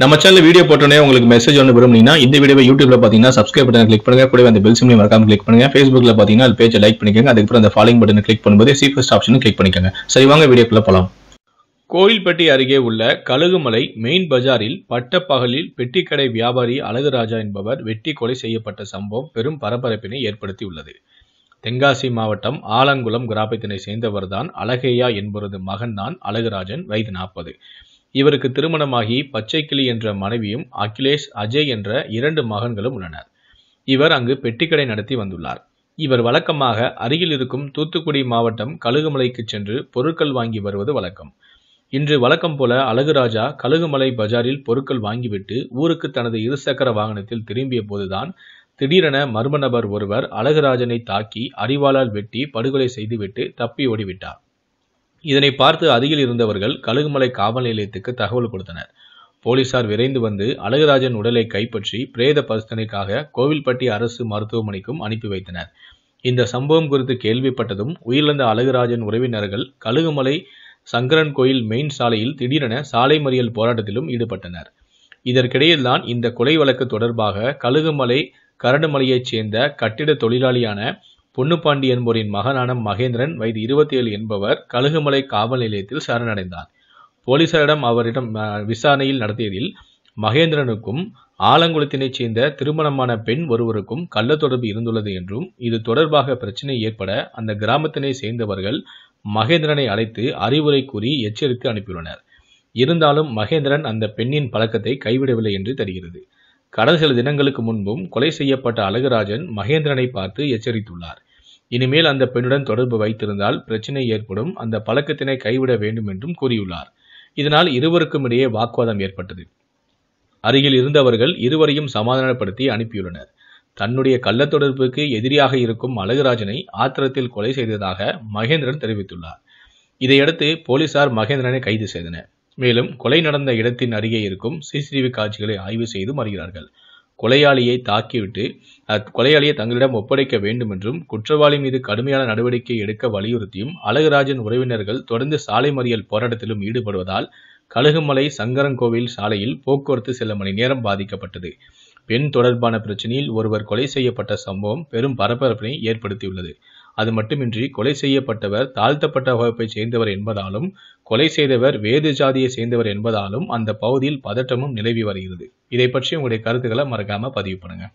நம்ம channel video போட்டோன்னே உங்களுக்கு மெசேஜ் ஒன்று விரும்புனீங்கன்னா இந்த வீடியோ யூடியூப்ல பார்த்தீங்கன்னா சப்ஸ்கிரைப் பட்டன் கிளிக் பண்ணுங்க கூட அந்த பெல் சிம்லையும் மறக்காம கிளிக் பண்ணுங்க ஃபேஸ்புக்ல பார்த்தீங்கன்னா அது பேஜை லைக் பண்ணிக்கோங்க அதுக்கப்புறம் அந்த ஃபாலோயிங் பட்டன் கிளிக் பண்ணும்போது சி ஃபர்ஸ்ட் ஆப்ஷன் கிளிக் பண்ணிக்கோங்க சரி வாங்க வீடியோக்குள்ள போகலாம் கோயில்பட்டி அருகே உள்ள கழுகுமலை மெயின் பஜாரில் பட்டப்பகலில் பெட்டிக்கடை வியாபாரி அழகுராஜா என்பவர் வெட்டி கொலை செய்யப்பட்ட சம்பவம் பெரும் பரபரப்பினை ஏற்படுத்தியுள்ளது தென்காசி மாவட்டம் ஆலங்குளம் கிராமத்தினை சேர்ந்தவர்தான் அழகையா என்பவரது மகன்தான் அழகுராஜன் வயது நாற்பது இவருக்கு திருமணமாகி பச்சைக்கிளி என்ற மனைவியும் அகிலேஷ் அஜய் என்ற இரண்டு மகன்களும் உள்ளனர் இவர் அங்கு பெட்டிக்கடை நடத்தி வந்துள்ளார் இவர் வழக்கமாக அருகில் இருக்கும் தூத்துக்குடி மாவட்டம் கழுகுமலைக்கு சென்று பொருட்கள் வாங்கி வருவது வழக்கம் இன்று வழக்கம் போல அழகுராஜா கழுகுமலை பஜாரில் பொருட்கள் வாங்கிவிட்டு ஊருக்கு தனது இருசக்கர வாகனத்தில் திரும்பிய போதுதான் திடீரென மர்ம நபர் ஒருவர் அழகுராஜனை தாக்கி அறிவாளால் வெட்டி படுகொலை செய்துவிட்டு தப்பி ஓடிவிட்டார் இதனை பார்த்து அருகில் இருந்தவர்கள் கழுகுமலை காவல் நிலையத்துக்கு தகவல் கொடுத்தனர் போலீசார் விரைந்து வந்து அழகுராஜன் உடலை கைப்பற்றி பிரேத பரிசனைக்காக கோவில்பட்டி அரசு மருத்துவமனைக்கும் அனுப்பி வைத்தனர் இந்த சம்பவம் குறித்து கேள்விப்பட்டதும் உயிரிழந்த அழகுராஜன் உறவினர்கள் கழுகுமலை சங்கரன் கோயில் மெயின் சாலையில் திடீரென சாலை மறியல் போராட்டத்திலும் ஈடுபட்டனர் இதற்கிடையில்தான் இந்த கொலை வழக்கு தொடர்பாக கழுகுமலை கரடுமலையைச் சேர்ந்த கட்டிட தொழிலாளியான பொன்னுப்பாண்டி என்பவரின் மகனான மகேந்திரன் வயது இருபத்தி ஏழு என்பவர் கழுகுமலை காவல் நிலையத்தில் சரணடைந்தார் போலீசாரிடம் அவரிடம் விசாரணையில் நடத்தியதில் மகேந்திரனுக்கும் ஆலங்குளத்தினைச் சேர்ந்த திருமணமான பெண் ஒருவருக்கும் கள்ள தொடர்பு இருந்துள்ளது என்றும் இது தொடர்பாக பிரச்சினை ஏற்பட அந்த கிராமத்தினை சேர்ந்தவர்கள் மகேந்திரனை அழைத்து அறிவுரை கூறி எச்சரித்து அனுப்பியுள்ளனர் இருந்தாலும் மகேந்திரன் அந்த பெண்ணின் பழக்கத்தை கைவிடவில்லை என்று தெரிகிறது கடந்த சில தினங்களுக்கு முன்பும் கொலை செய்யப்பட்ட அழகுராஜன் மகேந்திரனை பார்த்து எச்சரித்துள்ளார் இனிமேல் அந்த பெண்ணுடன் தொடர்பு வைத்திருந்தால் பிரச்சனை ஏற்படும் அந்த பழக்கத்தினை கைவிட வேண்டும் என்றும் கூறியுள்ளார் இதனால் இருவருக்கும் இடையே வாக்குவாதம் ஏற்பட்டது அருகில் இருந்தவர்கள் இருவரையும் சமாதானப்படுத்தி அனுப்பியுள்ளனர் தன்னுடைய கள்ள தொடர்புக்கு எதிரியாக இருக்கும் அழகுராஜனை ஆத்திரத்தில் கொலை செய்ததாக மகேந்திரன் தெரிவித்துள்ளார் இதையடுத்து போலீசார் மகேந்திரனை கைது செய்தனர் மேலும் கொலை நடந்த இடத்தின் அருகே இருக்கும் சிசிடிவி காட்சிகளை ஆய்வு செய்தும் வருகிறார்கள் கொலையாளியை தாக்கிவிட்டு கொலையாளியை தங்களிடம் ஒப்படைக்க வேண்டும் என்றும் குற்றவாளி மீது கடுமையான நடவடிக்கை எடுக்க வலியுறுத்தியும் அழகுராஜன் உறவினர்கள் தொடர்ந்து சாலை மறியல் போராட்டத்திலும் ஈடுபடுவதால் கழுகுமலை சங்கரங்கோவில் சாலையில் போக்குவரத்து சில மணி நேரம் பாதிக்கப்பட்டது பெண் தொடர்பான பிரச்சனையில் ஒருவர் கொலை செய்யப்பட்ட சம்பவம் பெரும் பரபரப்பினை ஏற்படுத்தியுள்ளது அது மட்டுமின்றி கொலை செய்யப்பட்டவர் தாழ்த்தப்பட்ட வகுப்பை சேர்ந்தவர் என்பதாலும் கொலை செய்தவர் வேது ஜாதியை சேர்ந்தவர் என்பதாலும் அந்த பகுதியில் பதட்டமும் நிலவி வருகிறது இதை பற்றி உங்களுடைய கருத்துக்களை மறக்காம பதிவு பண்ணுங்க